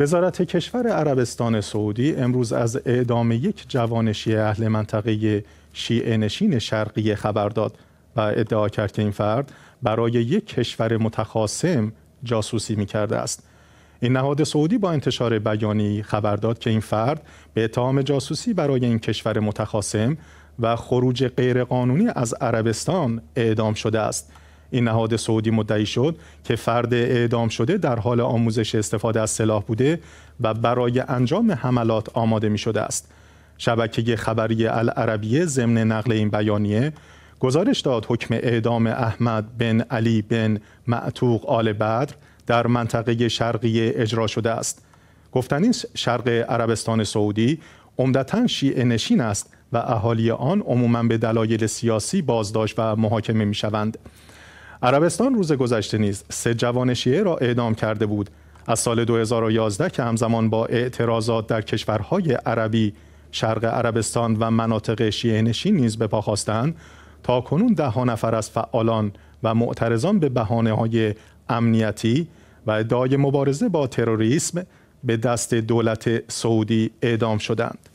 وزارت کشور عربستان سعودی امروز از اعدام یک جوان شیعه اهل منطقه شیعه نشین شرقی خبر داد و ادعا کرد که این فرد برای یک کشور متخاصم جاسوسی می کرده است. این نهاد سعودی با انتشار بیانی خبر داد که این فرد به اتهام جاسوسی برای این کشور متخاصم و خروج غیرقانونی از عربستان اعدام شده است. این نهاد سعودی مدعی شد که فرد اعدام شده در حال آموزش استفاده از سلاح بوده و برای انجام حملات آماده می شده است. شبکه خبری العربیه ضمن نقل این بیانیه گزارش داد حکم اعدام احمد بن علی بن معتوق آل بدر در منطقه شرقی اجرا شده است. این شرق عربستان سعودی عمدتا شیعه نشین است و اهالی آن عموما به دلایل سیاسی بازداشت و محاکمه می شوند. عربستان روز گذشته نیز سه جوان شیعه را اعدام کرده بود از سال 2011 که همزمان با اعتراضات در کشورهای عربی شرق عربستان و مناطق شیعه نشین نیز به پا خواستند تا کنون ده ها نفر از فعالان و معترضان به بحانه های امنیتی و ادعای مبارزه با تروریسم به دست دولت سعودی اعدام شدند.